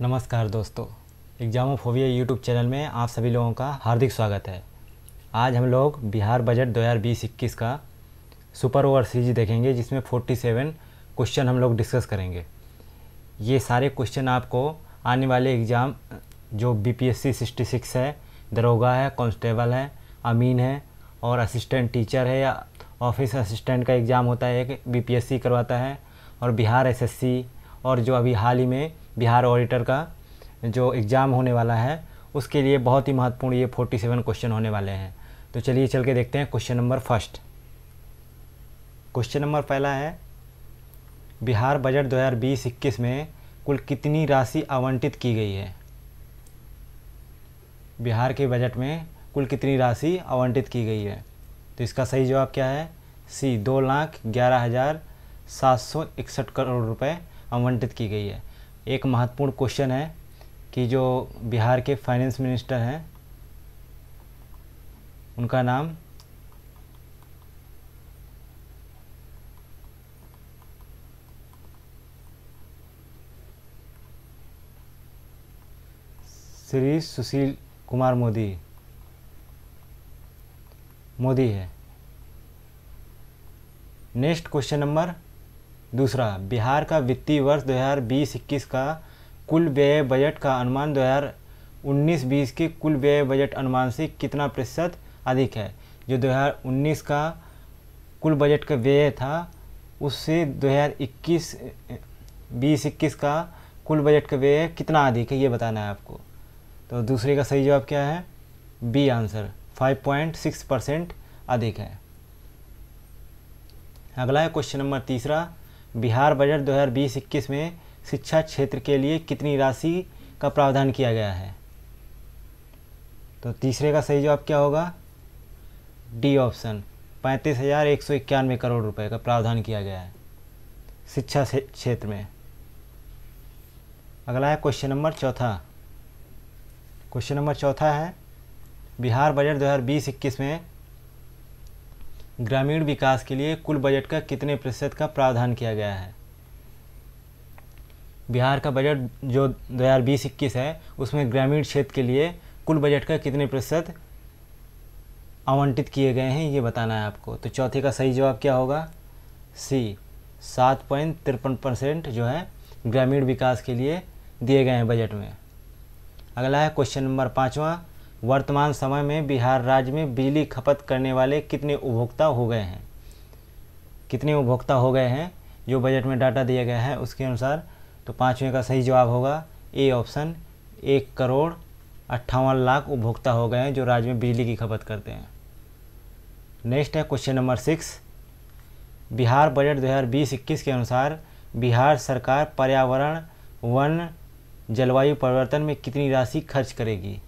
नमस्कार दोस्तों exam of होविया यूट्यूब चैनल में आप सभी लोगों का हार्दिक स्वागत है आज हम लोग बिहार बजट बीस इक्कीस का सुपर ओवर सीरीज देखेंगे जिसमें 47 क्वेश्चन हम लोग डिस्कस करेंगे ये सारे क्वेश्चन आपको आने वाले एग्ज़ाम जो B P S C sixty six है दरोगा है कांस्टेबल है अमीन है और असिस्टेंट टीचर है या ऑफिस असिस्टेंट का एग्ज़ाम होता है एक बी पी एस सी करवाता है और बिहार एस एस सी और जो अभी हाल ही में बिहार ऑडिटर का जो एग्ज़ाम होने वाला है उसके लिए बहुत ही महत्वपूर्ण ये फोर्टी सेवन क्वेश्चन होने वाले हैं तो चलिए चल के देखते हैं question number first question number पहला है बिहार बजट दो हज़ार बीस इक्कीस में कुल कितनी राशि आवंटित की गई है बिहार के बजट में कुल कितनी राशि आवंटित की गई है तो इसका सही जवाब क्या है सी दो लाख ग्यारह हज़ार सात सौ इकसठ करोड़ रुपए आवंटित की गई है एक महत्वपूर्ण क्वेश्चन है कि जो बिहार के फाइनेंस मिनिस्टर हैं उनका नाम श्री सुशील कुमार मोदी मोदी है नेक्स्ट क्वेश्चन नंबर दूसरा बिहार का वित्तीय वर्ष दो हज़ार का कुल व्यय बजट का अनुमान 2019-20 के कुल व्यय बजट अनुमान से कितना प्रतिशत अधिक है जो 2019 का कुल बजट का व्यय था उससे 2021 इक्कीस का कुल बजट का व्यय कितना अधिक है ये बताना है आपको तो दूसरे का सही जवाब क्या है बी आंसर 5.6 परसेंट अधिक है अगला है क्वेश्चन नंबर तीसरा बिहार बजट 2020 में शिक्षा क्षेत्र के लिए कितनी राशि का प्रावधान किया गया है तो तीसरे का सही जवाब क्या होगा डी ऑप्शन पैंतीस हज़ार एक सौ इक्यानवे करोड़ रुपए का प्रावधान किया गया है शिक्षा क्षेत्र में अगला है क्वेश्चन नंबर चौथा क्वेश्चन नंबर चौथा है बिहार बजट बीस इक्कीस में ग्रामीण विकास के लिए कुल बजट का कितने प्रतिशत का प्रावधान किया गया है बिहार का बजट जो दो हज़ार बीस इक्कीस है उसमें ग्रामीण क्षेत्र के लिए कुल बजट का कितने प्रतिशत आवंटित किए गए हैं ये बताना है आपको तो चौथे का सही जवाब क्या होगा सी सात पॉइंट तिरपन परसेंट जो है ग्रामीण विकास के लिए दिए गए हैं बजट में अगला है क्वेश्चन नंबर पाँचवा वर्तमान समय में बिहार राज्य में बिजली खपत करने वाले कितने उपभोक्ता हो गए हैं कितने उपभोक्ता हो गए हैं जो बजट में डाटा दिया गया है उसके अनुसार तो पाँचवें का सही जवाब होगा ए ऑप्शन एक करोड़ अट्ठावन लाख उपभोक्ता हो गए हैं जो राज्य में बिजली की खपत करते हैं नेक्स्ट है question number six Bihar budget 2020 के अनुसार बिहार सरकार पर्यावरण वन जलवायु परिवर्तन में कितनी राशि खर्च करेगी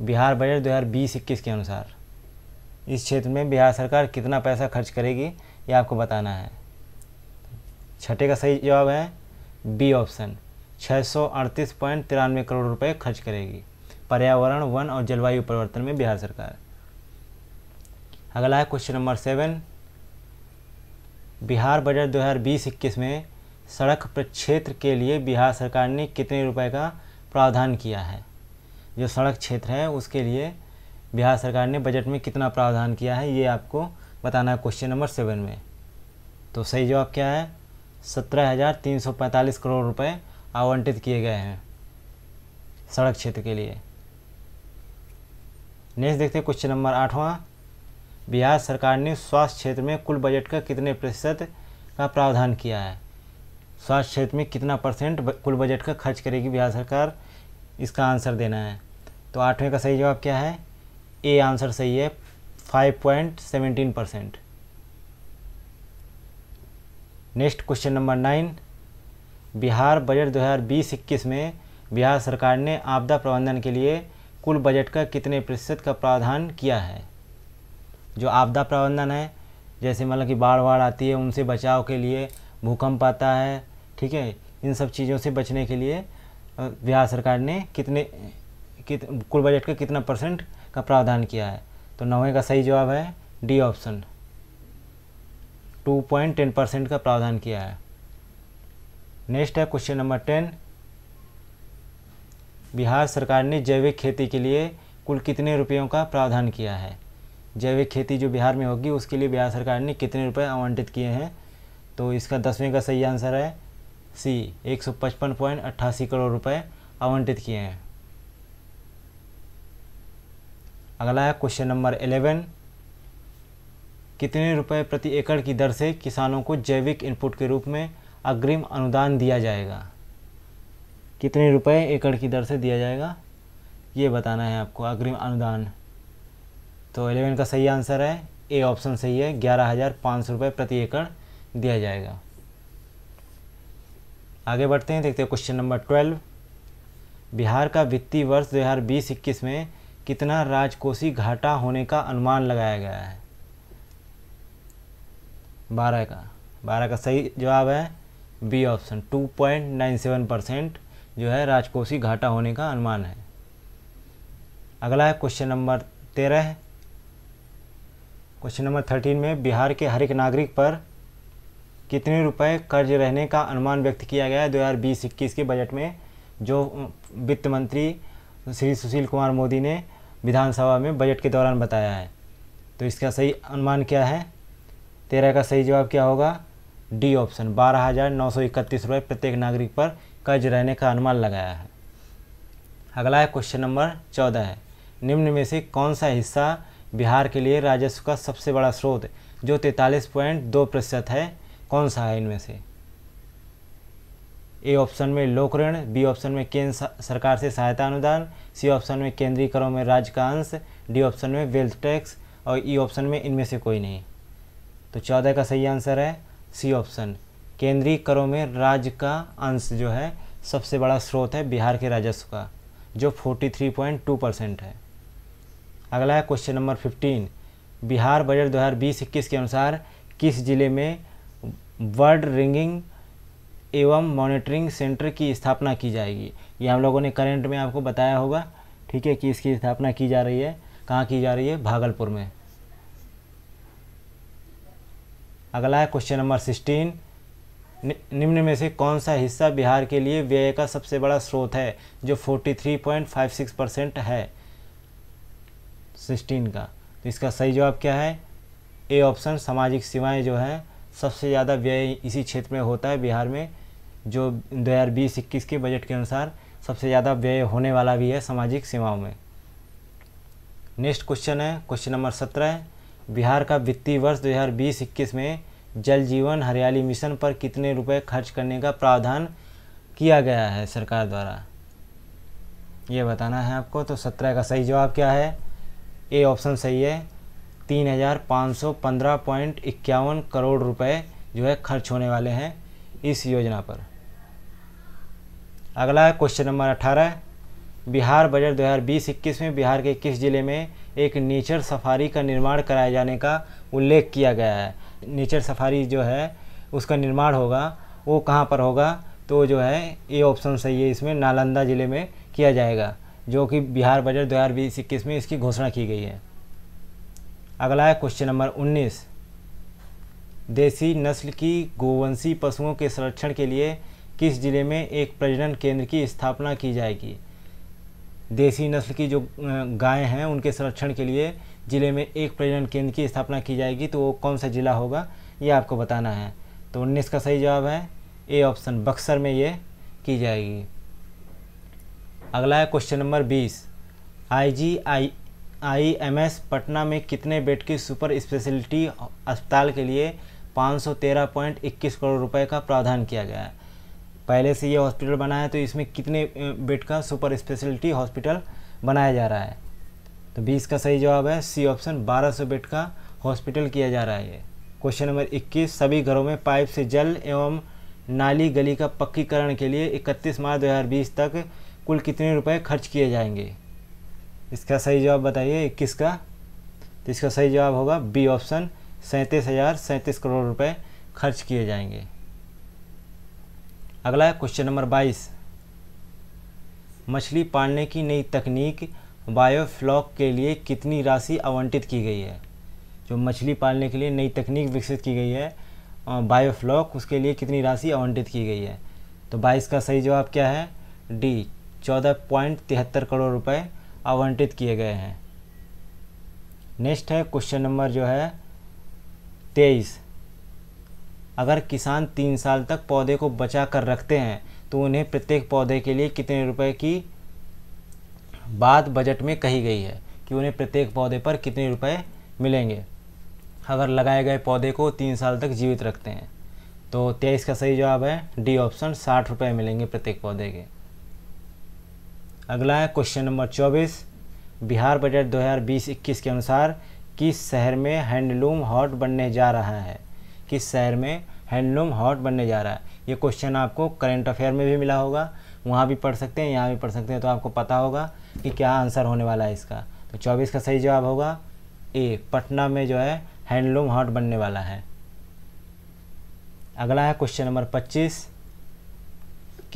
बिहार बजट 2020-21 के अनुसार इस क्षेत्र में बिहार सरकार कितना पैसा खर्च करेगी ये आपको बताना है छठे का सही जवाब है बी ऑप्शन छः करोड़ रुपए खर्च करेगी पर्यावरण वन और जलवायु परिवर्तन में बिहार सरकार अगला है question number seven Bihar budget 2020-21 में सड़क प्रक्षेत्र के लिए बिहार सरकार ने कितने रुपए का प्रावधान किया है जो सड़क क्षेत्र है उसके लिए बिहार सरकार ने बजट में कितना प्रावधान किया है ये आपको बताना है क्वेश्चन नंबर सेवन में तो सही जवाब क्या है सत्रह हज़ार तीन सौ पैंतालीस करोड़ रुपए आवंटित किए गए हैं सड़क क्षेत्र के लिए नेक्स्ट देखते हैं क्वेश्चन नंबर आठवां बिहार सरकार ने स्वास्थ्य क्षेत्र में कुल बजट का कितने प्रतिशत का प्रावधान किया है स्वास्थ्य क्षेत्र में कितना परसेंट कुल बजट का खर्च करेगी बिहार सरकार इसका आंसर देना है तो आठवें का सही जवाब क्या है ए आंसर सही है five point seventeen percent next question number nine Bihar budget 2020-21 में बिहार सरकार ने आपदा प्रबंधन के लिए कुल बजट का कितने प्रतिशत का प्रावधान किया है जो आपदा प्रबंधन है जैसे मतलब कि बाढ़ बाढ़ आती है उनसे बचाव के लिए भूकंप आता है ठीक है इन सब चीज़ों से बचने के लिए बिहार सरकार ने कितने कित कुल बजट का कितना परसेंट का प्रावधान किया है तो नौवें का सही जवाब है D option two point ten percent का प्रावधान किया है नेक्स्ट है क्वेश्चन नंबर टेन बिहार सरकार ने जैविक खेती के लिए कुल कितने रुपयों का प्रावधान किया है जैविक खेती जो बिहार में होगी उसके लिए बिहार सरकार ने कितने रुपए आवंटित किए हैं तो इसका दसवें का सही आंसर है सी एक करोड़ रुपए आवंटित किए हैं अगला है क्वेश्चन नंबर एलेवन कितने रुपए प्रति एकड़ की दर से किसानों को जैविक इनपुट के रूप में अग्रिम अनुदान दिया जाएगा कितने रुपए एकड़ की दर से दिया जाएगा ये बताना है आपको अग्रिम अनुदान तो एलेवन का सही आंसर है ए ऑप्शन सही है ग्यारह हज़ार पाँच सौ रुपये प्रति एकड़ दिया जाएगा आगे बढ़ते हैं देखते हैं क्वेश्चन नंबर ट्वेल्व बिहार का वित्तीय वर्ष दो हज़ार बीस इक्कीस में कितना राजकोषीय घाटा होने का अनुमान लगाया गया है बारह का बारह का सही जवाब है B option two point nine seven percent जो है राजकोषीय घाटा होने का अनुमान है अगला है क्वेश्चन नंबर तेरह क्वेश्चन नंबर थर्टीन में बिहार के हर एक नागरिक पर कितने रुपए कर्ज रहने का अनुमान व्यक्त किया गया है दो हज़ार बीस इक्कीस के बजट में जो वित्त मंत्री श्री सुशील कुमार मोदी ने विधानसभा में बजट के दौरान बताया है तो इसका सही अनुमान क्या है तेरह का सही जवाब क्या होगा डी ऑप्शन बारह हज़ार नौ सौ इकतीस रुपये प्रत्येक नागरिक पर कर्ज रहने का अनुमान लगाया है अगला है क्वेश्चन नंबर चौदह है निम्न में से कौन सा हिस्सा बिहार के लिए राजस्व का सबसे बड़ा स्रोत जो तैंतालीस पॉइंट दो प्रतिशत है कौन सा है इनमें से ए ऑप्शन में लोक ऋण बी ऑप्शन में केंद्र सरकार से सहायता अनुदान सी ऑप्शन में केंद्रीय करों में राज्य का अंश डी ऑप्शन में वेल्थ टैक्स और ई e ऑप्शन में इनमें से कोई नहीं तो चौदह का सही आंसर है सी ऑप्शन केंद्रीय करों में राज्य का अंश जो है सबसे बड़ा स्रोत है बिहार के राजस्व का जो 43.2 परसेंट है अगला है क्वेश्चन नंबर 15 बिहार बजट 2020 इक्कीस के अनुसार किस जिले में वर्ड रिंगिंग एवं मॉनिटरिंग सेंटर की स्थापना की जाएगी ये हम लोगों ने करेंट में आपको बताया होगा ठीक है कि इसकी स्थापना की जा रही है कहाँ की जा रही है भागलपुर में अगला है क्वेश्चन नंबर सिक्सटीन निम्न में से कौन सा हिस्सा बिहार के लिए व्यय का सबसे बड़ा स्रोत है जो 43.56 परसेंट है सिक्सटीन का तो इसका सही जवाब क्या है ए ऑप्शन सामाजिक सेवाएं जो है सबसे ज़्यादा व्यय इसी क्षेत्र में होता है बिहार में जो दो हज़ार बीस इक्कीस के बजट के अनुसार सबसे ज़्यादा व्यय होने वाला भी है सामाजिक सेवाओं में नेक्स्ट क्वेश्चन है क्वेश्चन नंबर सत्रह बिहार का वित्तीय वर्ष दो हज़ार बीस इक्कीस में जल जीवन हरियाली मिशन पर कितने रुपए खर्च करने का प्रावधान किया गया है सरकार द्वारा ये बताना है आपको तो सत्रह का सही जवाब क्या है ए ऑप्शन सही है तीन हज़ार पाँच सौ पंद्रह पॉइंट इक्यावन करोड़ रुपए जो है खर्च होने वाले हैं इस योजना पर अगला है क्वेश्चन नंबर 18 बिहार बजट 2020-21 में बिहार के किस जिले में एक नेचर सफारी का निर्माण कराए जाने का उल्लेख किया गया है नेचर सफारी जो है उसका निर्माण होगा वो कहाँ पर होगा तो जो है ये ऑप्शन सही है इसमें नालंदा ज़िले में किया जाएगा जो कि बिहार बजट 2020-21 में इसकी घोषणा की गई है अगला है क्वेश्चन नंबर 19 देसी नस्ल की गोवंशी पशुओं के संरक्षण के लिए किस जिले में एक प्रजनन केंद्र की स्थापना की जाएगी देसी नस्ल की जो गायें हैं उनके संरक्षण के लिए ज़िले में एक प्रजनन केंद्र की स्थापना की जाएगी तो वो कौन सा ज़िला होगा ये आपको बताना है तो उन्नीस का सही जवाब है ए ऑप्शन बक्सर में ये की जाएगी अगला है क्वेश्चन नंबर बीस आई जी आई आईएमएस पटना में कितने बेड की सुपर स्पेशलिटी अस्पताल के लिए 513.21 करोड़ रुपए का प्रावधान किया गया है पहले से ये हॉस्पिटल बना है तो इसमें कितने बेड का सुपर स्पेशलिटी हॉस्पिटल बनाया जा रहा है तो बीस का सही जवाब है सी ऑप्शन 1200 बेड का हॉस्पिटल किया जा रहा है ये क्वेश्चन नंबर 21 सभी घरों में पाइप से जल एवं नाली गली का पक्कीकरण के लिए 31 मार्च 2020 तक कुल कितने रुपए खर्च किए जाएंगे इसका सही जवाब बताइए इक्कीस का तो इसका सही जवाब होगा बी ऑप्शन सैंतीस हज़ार सैंतीस करोड़ रुपए खर्च किए जाएंगे अगला है क्वेश्चन नंबर बाईस मछली पालने की नई तकनीक बायोफ्लॉक के लिए कितनी राशि आवंटित की गई है जो मछली पालने के लिए नई तकनीक विकसित की गई है बायोफ्लॉक उसके लिए कितनी राशि आवंटित की गई है तो बाईस का सही जवाब क्या है डी चौदह पॉइंट तिहत्तर करोड़ रुपए आवंटित किए गए हैं नेक्स्ट है क्वेश्चन नंबर जो है तेईस अगर किसान तीन साल तक पौधे को बचा कर रखते हैं तो उन्हें प्रत्येक पौधे के लिए कितने रुपए की बात बजट में कही गई है कि उन्हें प्रत्येक पौधे पर कितने रुपए मिलेंगे अगर लगाए गए पौधे को तीन साल तक जीवित रखते हैं तो तेईस का सही जवाब है डी ऑप्शन साठ रुपये मिलेंगे प्रत्येक पौधे के अगला है क्वेश्चन नंबर चौबीस बिहार बजट 2020-21 के अनुसार किस शहर में हैंडलूम हॉट बनने जा रहा है किस शहर में हैंडलूम हॉट बनने जा रहा है ये क्वेश्चन आपको करेंट अफेयर में भी मिला होगा वहाँ भी पढ़ सकते हैं यहाँ भी पढ़ सकते हैं तो आपको पता होगा कि क्या आंसर होने वाला है इसका तो चौबीस का सही जवाब होगा ए पटना में जो है हैंडलूम हॉट बनने वाला है अगला है क्वेश्चन नंबर पच्चीस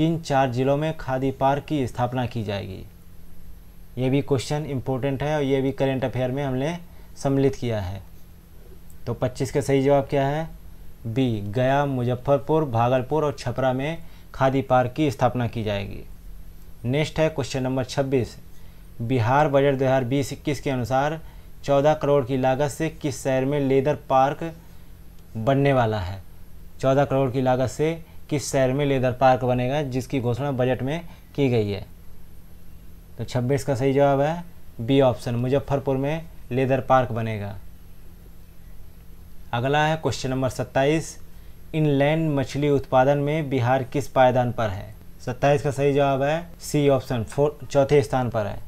किन चार जिलों में खादी पार्क की स्थापना की जाएगी ये भी क्वेश्चन इम्पोर्टेंट है और ये भी करेंट अफेयर में हमने सम्मिलित किया है तो 25 का सही जवाब क्या है बी गया मुजफ्फरपुर भागलपुर और छपरा में खादी पार्क की स्थापना की जाएगी नेक्स्ट है क्वेश्चन नंबर 26 बिहार बजट दो हज़ार बीस इक्कीस के अनुसार 14 करोड़ की लागत से किस शहर में लेदर पार्क बनने वाला है 14 करोड़ की लागत से किस शहर में लेदर पार्क बनेगा जिसकी घोषणा बजट में की गई है तो 26 का सही जवाब है बी ऑप्शन मुजफ्फरपुर में लेदर पार्क बनेगा अगला है क्वेश्चन नंबर 27 इनलैंड मछली उत्पादन में बिहार किस पायदान पर है 27 का सही जवाब है सी ऑप्शन चौथे स्थान पर है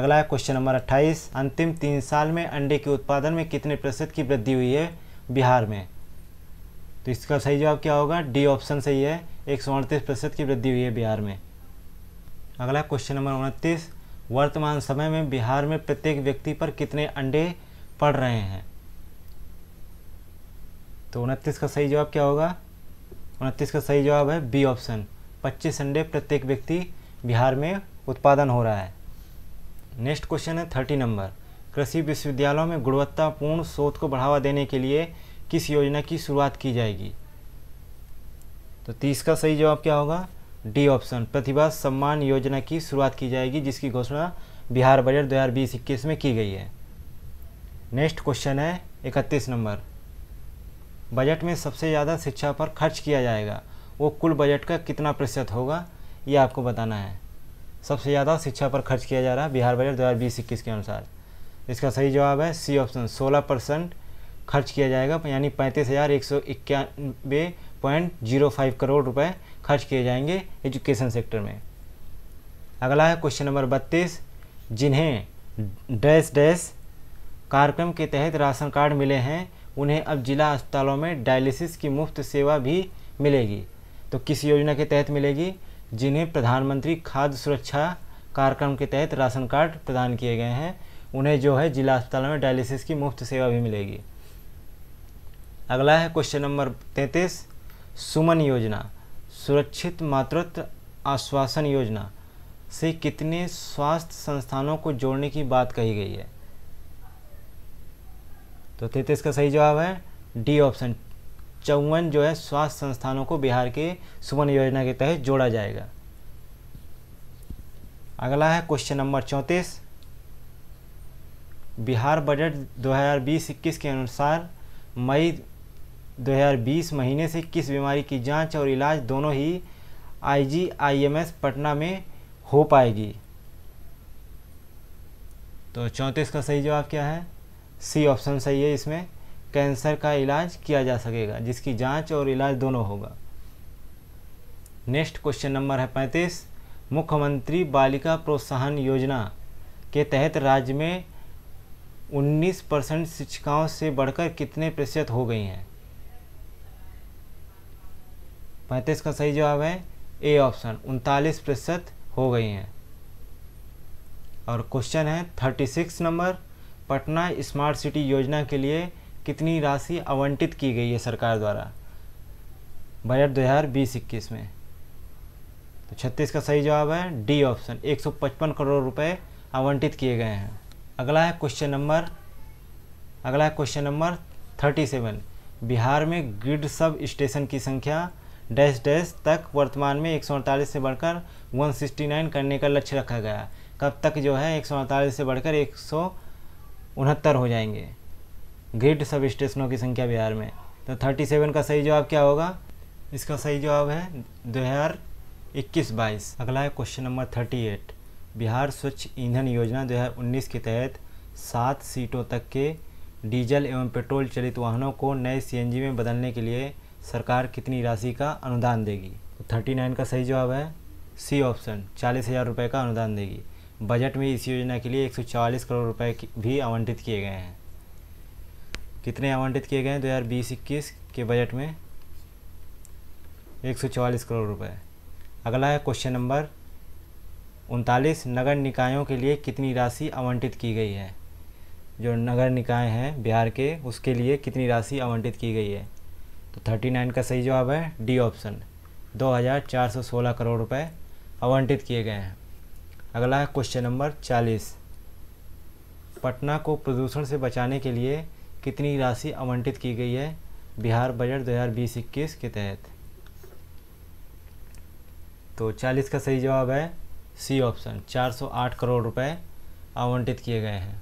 अगला है क्वेश्चन नंबर 28 अंतिम तीन साल में अंडे के उत्पादन में कितने प्रतिशत की वृद्धि हुई है बिहार में तो इसका सही जवाब क्या होगा डी ऑप्शन सही है एक सौ अड़तीस प्रतिशत की वृद्धि हुई है बिहार में अगला क्वेश्चन नंबर उनतीस वर्तमान समय में बिहार में प्रत्येक व्यक्ति पर कितने अंडे पड़ रहे हैं तो उनतीस का सही जवाब क्या होगा उनतीस का सही जवाब है बी ऑप्शन पच्चीस अंडे प्रत्येक व्यक्ति बिहार में उत्पादन हो रहा है नेक्स्ट क्वेश्चन है थर्टी नंबर कृषि विश्वविद्यालयों में गुणवत्तापूर्ण शोध को बढ़ावा देने के लिए किस योजना की शुरुआत की जाएगी तो तीस का सही जवाब क्या होगा डी ऑप्शन प्रतिभा सम्मान योजना की शुरुआत की जाएगी जिसकी घोषणा बिहार बजट दो हज़ार बीस इक्कीस में की गई है नेक्स्ट क्वेश्चन है इकतीस नंबर बजट में सबसे ज़्यादा शिक्षा पर खर्च किया जाएगा वो कुल बजट का कितना प्रतिशत होगा ये आपको बताना है सबसे ज़्यादा शिक्षा पर खर्च किया जा रहा है बिहार बजट दो हज़ार बीस इक्कीस के अनुसार इसका सही जवाब है सी ऑप्शन सोलह परसेंट खर्च किया जाएगा यानी पैंतीस हज़ार एक सौ इक्यानवे पॉइंट जीरो फाइव करोड़ रुपए खर्च किए जाएंगे एजुकेशन सेक्टर में अगला है क्वेश्चन नंबर बत्तीस जिन्हें डैश डैश कार्यक्रम के तहत राशन कार्ड मिले हैं उन्हें अब जिला अस्पतालों में डायलिसिस की मुफ्त सेवा भी मिलेगी तो किस योजना के तहत मिलेगी जिन्हें प्रधानमंत्री खाद्य सुरक्षा कार्यक्रम के तहत राशन कार्ड प्रदान किए गए हैं उन्हें जो है जिला अस्पताल में डायलिसिस की मुफ्त सेवा भी मिलेगी अगला है क्वेश्चन नंबर तैंतीस सुमन योजना सुरक्षित मातृत्व आश्वासन योजना से कितने स्वास्थ्य संस्थानों को जोड़ने की बात कही गई है तो तैतीस का सही जवाब है डी ऑप्शन चौवन जो है स्वास्थ्य संस्थानों को बिहार के सुमन योजना के तहत जोड़ा जाएगा अगला है क्वेश्चन नंबर चौंतीस बिहार बजट 2020-21 के अनुसार मई 2020 महीने से किस बीमारी की जांच और इलाज दोनों ही आईजीआईएमएस पटना में हो पाएगी तो चौंतीस का सही जवाब क्या है सी ऑप्शन सही है इसमें कैंसर का इलाज किया जा सकेगा जिसकी जांच और इलाज दोनों होगा नेक्स्ट क्वेश्चन नंबर है पैंतीस मुख्यमंत्री बालिका प्रोत्साहन योजना के तहत राज्य में 19 परसेंट शिक्षिकाओं से बढ़कर कितने प्रतिशत हो गई हैं पैंतीस का सही जवाब है ए ऑप्शन उनतालीस प्रतिशत हो गई हैं और क्वेश्चन है thirty six number Patna smart city योजना के लिए कितनी राशि आवंटित की गई है सरकार द्वारा बजट दो हज़ार बीस इक्कीस में तो छत्तीस का सही जवाब है डी ऑप्शन एक सौ पचपन करोड़ रुपए आवंटित किए गए हैं अगला है क्वेश्चन नंबर अगला है question number thirty seven Bihar में ग्रिड सब स्टेशन की संख्या डैश डैश तक वर्तमान में एक से बढ़कर 169 करने का लक्ष्य रखा गया कब तक जो है एक से बढ़कर एक हो जाएंगे ग्रिड सब स्टेशनों की संख्या बिहार में तो 37 का सही जवाब क्या होगा इसका सही जवाब है दो हज़ार इक्कीस बाईस अगला है question number thirty eight Bihar स्वच्छ ईंधन योजना दो हज़ार उन्नीस के तहत सात सीटों तक के डीजल एवं पेट्रोल चलित वाहनों को नए सीएनजी में बदलने के लिए सरकार कितनी राशि का अनुदान देगी थर्टी नाइन का सही जवाब है सी ऑप्शन चालीस हज़ार रुपये का अनुदान देगी बजट में इस योजना के लिए एक सौ चवालीस करोड़ रुपए भी आवंटित किए गए हैं कितने आवंटित किए गए हैं दो हज़ार बीस इक्कीस के बजट में एक सौ चवालीस करोड़ रुपये अगला है क्वेश्चन नंबर उनतालीस नगर निकायों के लिए कितनी राशि आवंटित की गई है जो नगर निकाय हैं बिहार के उसके लिए कितनी राशि आवंटित की गई है तो थर्टी नाइन का सही जवाब है डी ऑप्शन दो हज़ार चार सौ सोलह करोड़ रुपए आवंटित किए गए हैं अगला है क्वेश्चन नंबर चालीस पटना को प्रदूषण से बचाने के लिए कितनी राशि आवंटित की गई है बिहार बजट दो हज़ार बीस इक्कीस के तहत तो चालीस का सही जवाब है सी ऑप्शन 408 करोड़ रुपए आवंटित किए गए हैं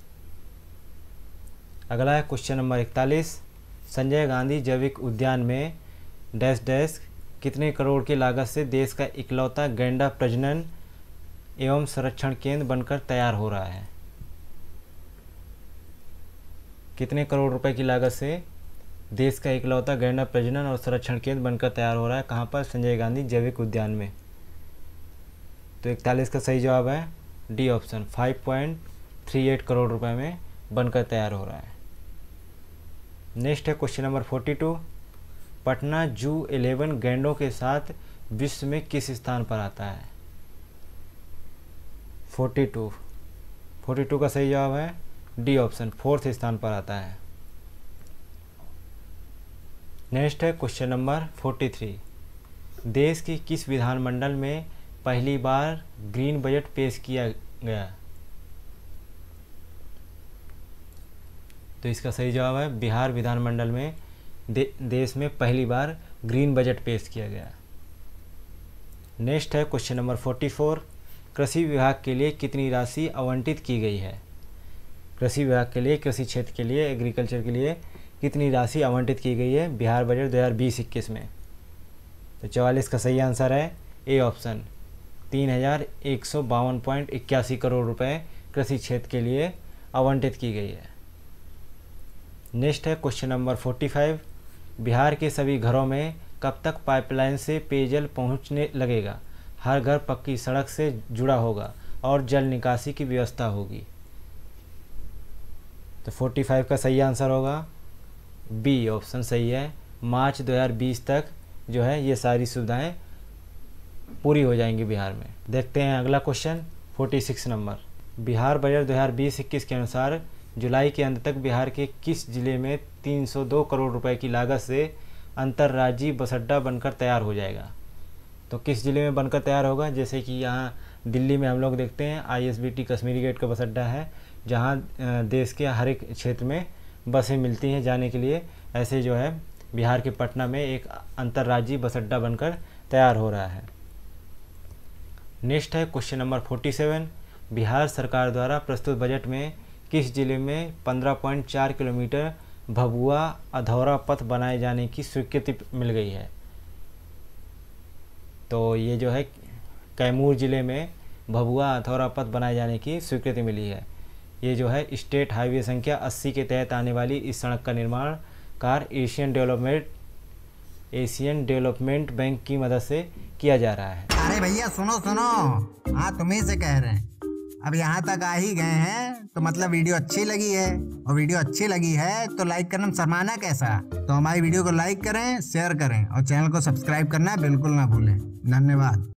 अगला है क्वेश्चन नंबर इकतालीस संजय गांधी जैविक उद्यान में डैश डैश कितने करोड़ की लागत से देश का इकलौता गेंडा प्रजनन एवं संरक्षण केंद्र बनकर तैयार हो रहा है कितने करोड़ रुपए की लागत से देश का इकलौता गेंडा प्रजनन और संरक्षण केंद्र बनकर तैयार हो रहा है कहाँ पर संजय गांधी जैविक उद्यान में तो इकतालीस का सही जवाब है डी ऑप्शन 5.38 करोड़ रुपए में बनकर तैयार हो रहा है नेक्स्ट है question number forty two Patna zoo eleven गैंडों के साथ विश्व में किस स्थान पर आता है फोर्टी टू फोर्टी टू का सही जवाब है डी ऑप्शन फोर्थ स्थान पर आता है नेक्स्ट है क्वेश्चन नंबर फोर्टी थ्री देश की किस विधानमंडल में पहली बार ग्रीन बजट पेश किया गया तो इसका सही जवाब है बिहार विधानमंडल में दे, देश में पहली बार ग्रीन बजट पेश किया गया नेक्स्ट है क्वेश्चन नंबर फोर्टी फोर कृषि विभाग के लिए कितनी राशि आवंटित की गई है कृषि विभाग के लिए कृषि क्षेत्र के लिए एग्रीकल्चर के लिए कितनी राशि आवंटित की गई है बिहार बजट दो हज़ार बीस इक्कीस में तो चवालीस का सही आंसर है ए ऑप्शन तीन हज़ार एक सौ बावन पॉइंट इक्यासी करोड़ रुपये कृषि क्षेत्र के लिए आवंटित की गई है नेक्स्ट है question number forty five Bihar के सभी घरों में कब तक पाइपलाइन से पेयजल पहुंचने लगेगा हर घर पक्की सड़क से जुड़ा होगा और जल निकासी की व्यवस्था होगी तो फोर्टी फाइव का सही आंसर होगा बी ऑप्शन सही है मार्च 2020 तक जो है ये सारी सुविधाएं पूरी हो जाएंगी बिहार में देखते हैं अगला क्वेश्चन 46 नंबर बिहार बजट 2020 इक्कीस के अनुसार जुलाई के अंत तक बिहार के किस जिले में 302 करोड़ रुपए की लागत से अंतर्राज्यीय बस अड्डा बनकर तैयार हो जाएगा तो किस ज़िले में बनकर तैयार होगा जैसे कि यहाँ दिल्ली में हम लोग देखते हैं आईएसबीटी कश्मीरी गेट का बस अड्डा है जहाँ देश के हर एक क्षेत्र में बसें मिलती हैं जाने के लिए ऐसे जो है बिहार के पटना में एक अंतर्राज्यीय बस अड्डा बनकर तैयार हो रहा है नेक्स्ट है question number forty seven Bihar सरकार द्वारा प्रस्तुत बजट में किस जिले में 15.4 किलोमीटर भभुआ अधौरा पथ बनाए जाने की स्वीकृति मिल गई है तो ये जो है कैमूर ज़िले में भभुआ अधौरा पथ बनाए जाने की स्वीकृति मिली है ये जो है स्टेट हाईवे संख्या 80 के तहत आने वाली इस सड़क का निर्माण कार्य Asian development Asian development bank की मदद से किया जा रहा है अरे भैया सुनो सुनो हाँ तुम्हें से कह रहे हैं अब यहाँ तक आ ही गए हैं तो मतलब वीडियो अच्छी लगी है और वीडियो अच्छी लगी है तो लाइक करना शर्माना कैसा तो हमारी वीडियो को लाइक करें शेयर करें और चैनल को सब्सक्राइब करना बिल्कुल ना भूलें धन्यवाद